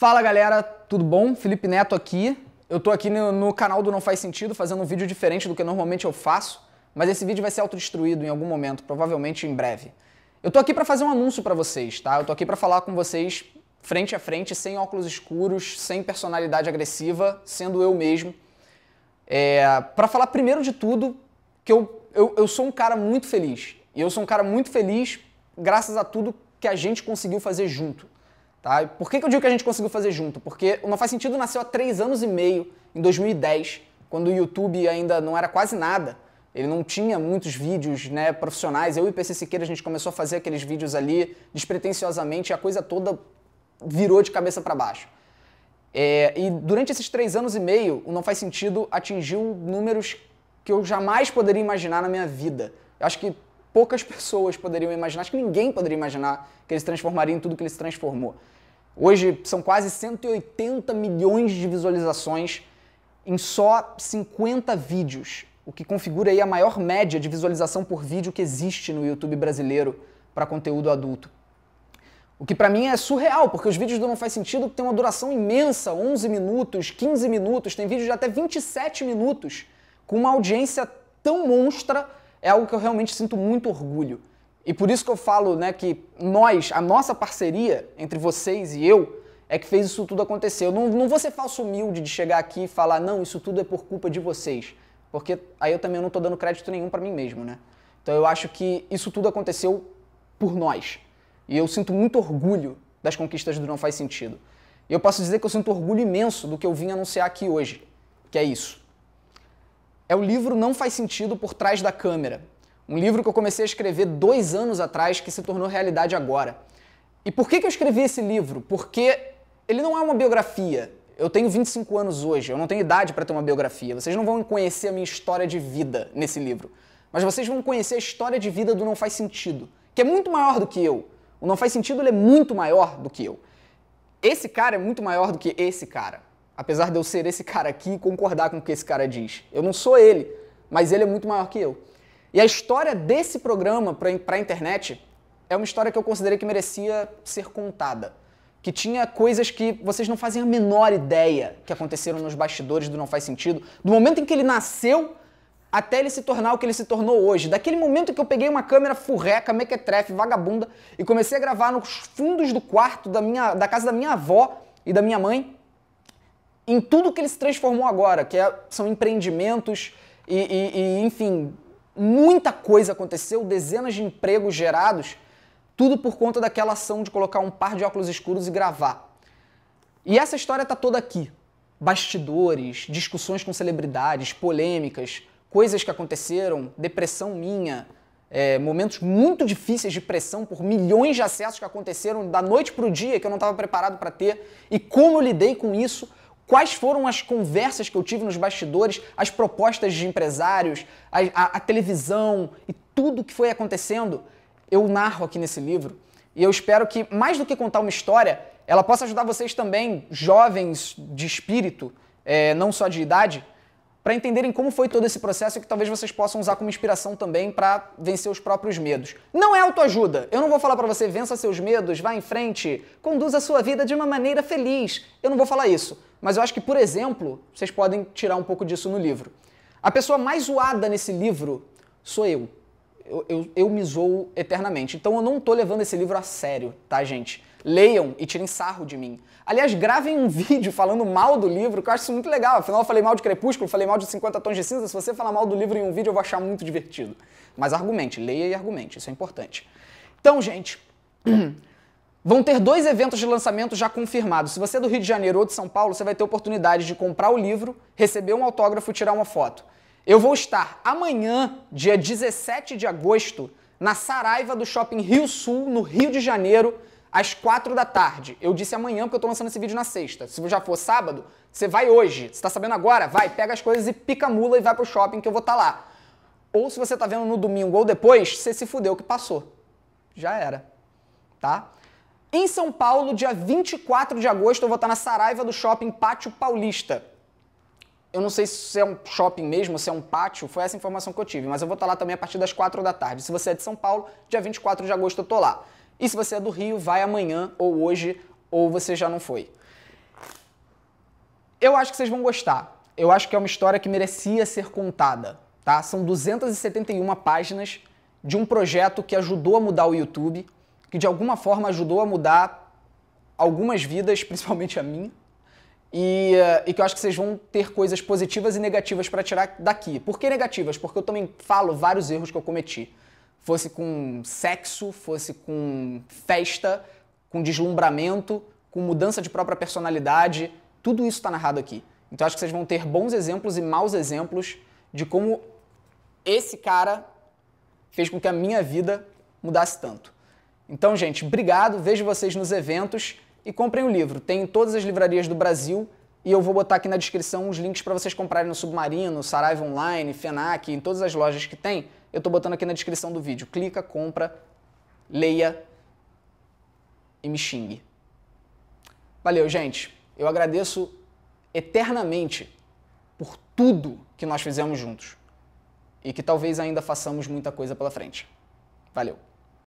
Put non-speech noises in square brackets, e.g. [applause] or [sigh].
Fala galera, tudo bom? Felipe Neto aqui. Eu tô aqui no, no, canal do Não Faz Sentido fazendo um vídeo diferente do que normalmente eu faço, mas esse vídeo vai ser autodestruído em algum momento, provavelmente em breve. Eu tô aqui para fazer um anúncio para vocês, tá? Eu tô aqui para falar com vocês frente a frente, sem óculos escuros, sem personalidade agressiva, sendo eu mesmo. É, para falar primeiro de tudo que eu, eu, eu sou um cara muito feliz. E eu sou um cara muito feliz graças a tudo que a gente conseguiu fazer junto. Tá? E por que, que eu digo que a gente conseguiu fazer junto? Porque o Não Faz Sentido nasceu há três anos e meio, em 2010, quando o YouTube ainda não era quase nada. Ele não tinha muitos vídeos né, profissionais. Eu e o PC Siqueira, a gente começou a fazer aqueles vídeos ali despretensiosamente e a coisa toda virou de cabeça para baixo. É, e durante esses três anos e meio, o Não Faz Sentido atingiu números que eu jamais poderia imaginar na minha vida. Eu acho que poucas pessoas poderiam imaginar, acho que ninguém poderia imaginar que ele se transformaria em tudo que ele se transformou. Hoje são quase 180 milhões de visualizações em só 50 vídeos, o que configura aí a maior média de visualização por vídeo que existe no YouTube brasileiro para conteúdo adulto. O que para mim é surreal, porque os vídeos do Não Faz Sentido têm uma duração imensa, 11 minutos, 15 minutos, tem vídeos de até 27 minutos, com uma audiência tão monstra é algo que eu realmente sinto muito orgulho. E por isso que eu falo né, que nós, a nossa parceria entre vocês e eu, é que fez isso tudo acontecer. Eu não, não vou ser falso humilde de chegar aqui e falar, não, isso tudo é por culpa de vocês. Porque aí eu também não estou dando crédito nenhum para mim mesmo, né? Então eu acho que isso tudo aconteceu por nós. E eu sinto muito orgulho das conquistas do Não Faz Sentido. E eu posso dizer que eu sinto orgulho imenso do que eu vim anunciar aqui hoje, que é isso é o livro Não Faz Sentido por Trás da Câmera. Um livro que eu comecei a escrever dois anos atrás, que se tornou realidade agora. E por que, que eu escrevi esse livro? Porque ele não é uma biografia. Eu tenho 25 anos hoje, eu não tenho idade para ter uma biografia. Vocês não vão conhecer a minha história de vida nesse livro. Mas vocês vão conhecer a história de vida do Não Faz Sentido, que é muito maior do que eu. O Não Faz Sentido é muito maior do que eu. Esse cara é muito maior do que esse cara apesar de eu ser esse cara aqui e concordar com o que esse cara diz. Eu não sou ele, mas ele é muito maior que eu. E a história desse programa para a internet é uma história que eu considerei que merecia ser contada. Que tinha coisas que vocês não fazem a menor ideia que aconteceram nos bastidores do Não Faz Sentido, do momento em que ele nasceu até ele se tornar o que ele se tornou hoje. Daquele momento que eu peguei uma câmera furreca, mequetrefe, vagabunda e comecei a gravar nos fundos do quarto da, minha, da casa da minha avó e da minha mãe, em tudo que ele se transformou agora, que é, são empreendimentos e, e, e, enfim, muita coisa aconteceu, dezenas de empregos gerados, tudo por conta daquela ação de colocar um par de óculos escuros e gravar. E essa história está toda aqui. Bastidores, discussões com celebridades, polêmicas, coisas que aconteceram, depressão minha, é, momentos muito difíceis de pressão por milhões de acessos que aconteceram da noite para o dia que eu não estava preparado para ter e como eu lidei com isso quais foram as conversas que eu tive nos bastidores, as propostas de empresários, a, a, a televisão e tudo que foi acontecendo, eu narro aqui nesse livro. E eu espero que, mais do que contar uma história, ela possa ajudar vocês também, jovens de espírito, é, não só de idade, para entenderem como foi todo esse processo e que talvez vocês possam usar como inspiração também para vencer os próprios medos. Não é autoajuda. Eu não vou falar para você vença seus medos, vá em frente, conduza a sua vida de uma maneira feliz. Eu não vou falar isso, mas eu acho que, por exemplo, vocês podem tirar um pouco disso no livro. A pessoa mais zoada nesse livro sou eu. Eu, eu, eu me zoo eternamente. Então eu não tô levando esse livro a sério, tá, gente? Leiam e tirem sarro de mim. Aliás, gravem um [laughs] vídeo falando mal do livro, que eu acho isso muito legal. Afinal, eu falei mal de Crepúsculo, falei mal de 50 Tons de Cinza. Se você falar mal do livro em um vídeo, eu vou achar muito divertido. Mas argumente, leia e argumente, isso é importante. Então, gente, [clears throat] vão ter dois eventos de lançamento já confirmados. Se você é do Rio de Janeiro ou de São Paulo, você vai ter oportunidade de comprar o livro, receber um autógrafo e tirar uma foto. Eu vou estar amanhã, dia 17 de agosto, na Saraiva do Shopping Rio Sul, no Rio de Janeiro às quatro da tarde. Eu disse amanhã porque eu tô lançando esse vídeo na sexta. Se já for sábado, você vai hoje. Você tá sabendo agora? Vai, pega as coisas e pica a mula e vai pro shopping que eu vou estar tá lá. Ou se você tá vendo no domingo ou depois, você se fudeu que passou. Já era. Tá? Em São Paulo, dia 24 de agosto, eu vou estar tá na Saraiva do Shopping Pátio Paulista. Eu não sei se é um shopping mesmo, se é um pátio, foi essa informação que eu tive, mas eu vou estar tá lá também a partir das 4 da tarde. Se você é de São Paulo, dia 24 de agosto eu tô lá. E se você é do Rio, vai amanhã ou hoje, ou você já não foi. Eu acho que vocês vão gostar. Eu acho que é uma história que merecia ser contada, tá? São 271 páginas de um projeto que ajudou a mudar o YouTube, que de alguma forma ajudou a mudar algumas vidas, [laughs] principalmente a minha, e, eh, e, que eu acho que vocês vão ter coisas positivas e negativas para tirar daqui. Por que negativas? Porque eu também falo vários erros que eu cometi fosse com sexo, fosse com festa, com deslumbramento, com mudança de própria personalidade, tudo isso está narrado aqui. Então acho que vocês vão ter bons exemplos e maus exemplos de como esse cara fez com que a minha vida mudasse tanto. Então, gente, obrigado, vejo vocês nos eventos e comprem o livro. Tem em todas as livrarias do Brasil e eu vou botar aqui na descrição os links para vocês comprarem no Submarino, Saraiva Online, Fenac, em todas as lojas que tem eu estou botando aqui na descrição do vídeo. Clica, compra, leia e me xingue. Valeu, gente. Eu agradeço eternamente por tudo que nós fizemos juntos e que talvez ainda façamos muita coisa pela frente. Valeu.